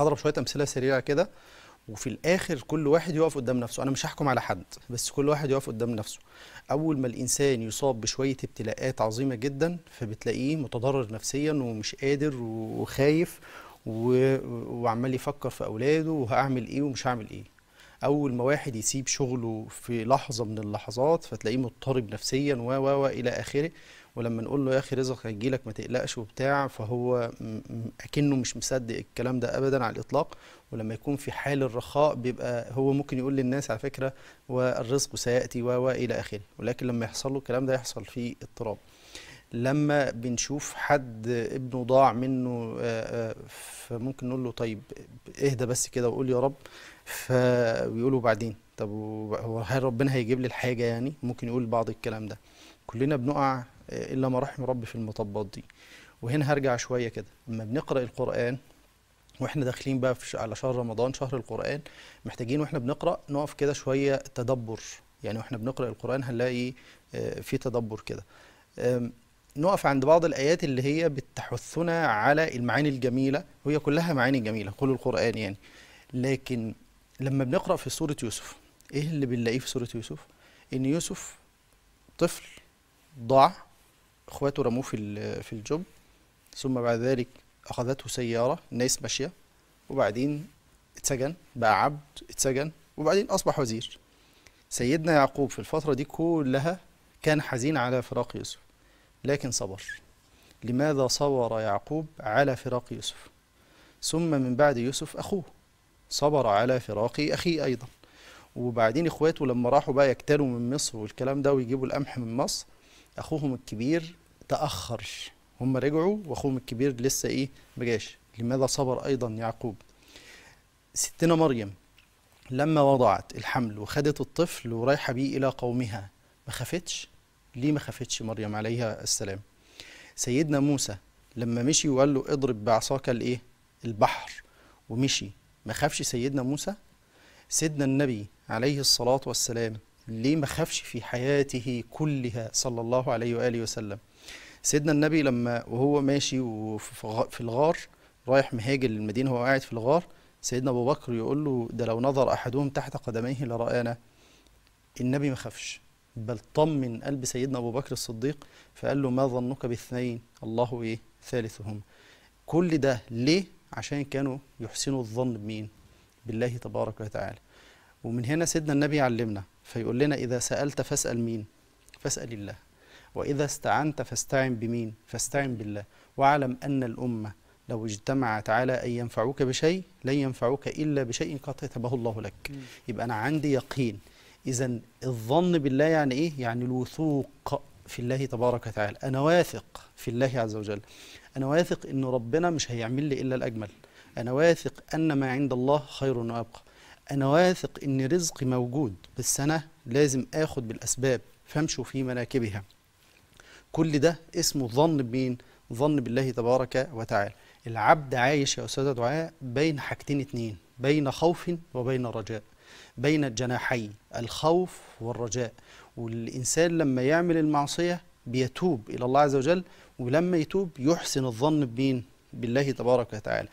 هضرب شويه امثله سريعه كده وفي الاخر كل واحد يقف قدام نفسه انا مش هحكم على حد بس كل واحد يقف قدام نفسه اول ما الانسان يصاب بشويه ابتلاءات عظيمه جدا فبتلاقيه متضرر نفسيا ومش قادر وخايف و... وعمال يفكر في اولاده وهعمل ايه ومش هعمل ايه اول ما واحد يسيب شغله في لحظه من اللحظات فتلاقيه مضطرب نفسيا و و الى اخره ولما نقول له يا اخي رزقك لك ما تقلقش وبتاع فهو اكنه مش مصدق الكلام ده ابدا على الاطلاق ولما يكون في حال الرخاء بيبقى هو ممكن يقول للناس على فكره والرزق سياتي و الى اخره ولكن لما يحصل له الكلام ده يحصل فيه اضطراب لما بنشوف حد ابنه ضاع منه فممكن نقول له طيب اهدى بس كده وقول يا رب فبيقولوا بعدين طب هل ربنا هيجيب لي الحاجه يعني ممكن يقول بعض الكلام ده كلنا بنقع الا ما رحم ربي في المطبات دي وهنا هرجع شويه كده لما بنقرا القران واحنا داخلين بقى في على شهر رمضان شهر القران محتاجين واحنا بنقرا نقف كده شويه تدبر يعني واحنا بنقرا القران هنلاقي آه، في تدبر كده نقف عند بعض الآيات اللي هي بتحثنا على المعاني الجميلة وهي كلها معاني جميلة كل القرآن يعني لكن لما بنقرأ في سورة يوسف إيه اللي بنلاقيه في سورة يوسف؟ إن يوسف طفل ضاع اخواته رموه في في الجب ثم بعد ذلك اخذته سياره الناس ماشيه وبعدين اتسجن بقى عبد اتسجن وبعدين اصبح وزير سيدنا يعقوب في الفتره دي كلها كان حزين على فراق يوسف لكن صبر لماذا صبر يعقوب على فراق يوسف ثم من بعد يوسف اخوه صبر على فراق اخيه ايضا وبعدين اخواته لما راحوا بقى يكتروا من مصر والكلام ده ويجيبوا القمح من مصر اخوهم الكبير تاخر هم رجعوا واخوهم الكبير لسه ايه جاش لماذا صبر ايضا يعقوب ستنا مريم لما وضعت الحمل وخدت الطفل ورايحه بيه الى قومها ما خافتش ليه ما خافتش مريم عليها السلام سيدنا موسى لما مشي وقال له اضرب بعصاك الايه البحر ومشي ما خافش سيدنا موسى سيدنا النبي عليه الصلاه والسلام ليه ما خافش في حياته كلها صلى الله عليه وآله وسلم سيدنا النبي لما وهو ماشي في الغار رايح مهاجر للمدينة وهو قاعد في الغار سيدنا أبو بكر يقول له ده لو نظر أحدهم تحت قدميه لرآنا النبي ما خافش بل طمن قلب سيدنا أبو بكر الصديق فقال له ما ظنك باثنين الله إيه ثالثهم كل ده ليه عشان كانوا يحسنوا الظن بمين بالله تبارك وتعالى ومن هنا سيدنا النبي علمنا فيقول لنا إذا سألت فاسأل مين فاسأل الله وإذا استعنت فاستعن بمين فاستعن بالله واعلم أن الأمة لو اجتمعت على أن ينفعوك بشيء لن ينفعوك إلا بشيء قد كتبه الله لك يبقى أنا عندي يقين إذا الظن بالله يعني إيه؟ يعني الوثوق في الله تبارك وتعالى أنا واثق في الله عز وجل أنا واثق أن ربنا مش هيعمل لي إلا الأجمل أنا واثق أن ما عند الله خير وأبقى انا واثق ان رزقي موجود بس انا لازم اخد بالاسباب فامشوا في مناكبها كل ده اسمه ظن بمين ظن بالله تبارك وتعالى العبد عايش يا أستاذ دعاء بين حاجتين اتنين بين خوف وبين رجاء بين الجناحين الخوف والرجاء والإنسان لما يعمل المعصية بيتوب إلى الله عز وجل ولما يتوب يحسن الظن بمين بالله تبارك وتعالى